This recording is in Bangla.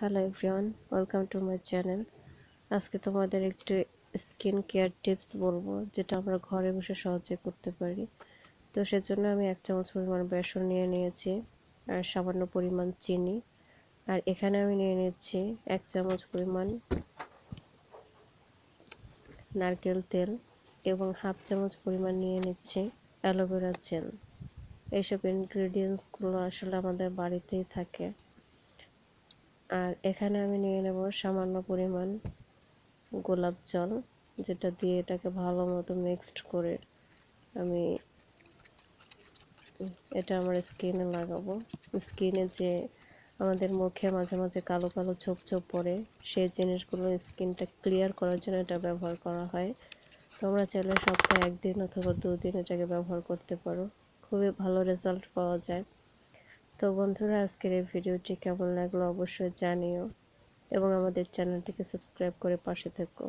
hello everyone welcome to my channel আজকে তোমাদের একটি স্কিন কেয়ার টিপস বলবো যেটা আমরা ঘরে বসে সহজে করতে পারি তো সেজন্য আমি এক চামচ পরিমাণ বেসন নিয়ে নিয়েছি আর সামান্য পরিমাণ চিনি আর এখানে আমি নিয়ে নিচ্ছি এক চামচ পরিমাণ নারকেল তেল এবং হাফ চামচ পরিমাণ নিয়ে নিচ্ছি অ্যালোভেরা জেল এইসব ইনগ্রিডিয়েন্টসগুলো আসলে আমাদের বাড়িতেই থাকে আর এখানে আমি নিয়ে নেব সামান্য পরিমাণ গোলাপ জল যেটা দিয়ে এটাকে ভালো মতো মিক্সড করে আমি এটা আমার স্কিনে লাগাবো স্কিনে যে আমাদের মুখে মাঝে মাঝে কালো কালো ছোপ ছোপ পড়ে সেই জিনিসগুলো স্কিনটা ক্লিয়ার করার জন্য এটা ব্যবহার করা হয় তোমরা চাইলে সপ্তাহে একদিন অথবা দুদিন এটাকে ব্যবহার করতে পারো খুবই ভালো রেজাল্ট পাওয়া যায় তো বন্ধুরা আজকের এই ভিডিওটি কেমন লাগলো অবশ্যই জানিও এবং আমাদের চ্যানেলটিকে সাবস্ক্রাইব করে পাশে থেকো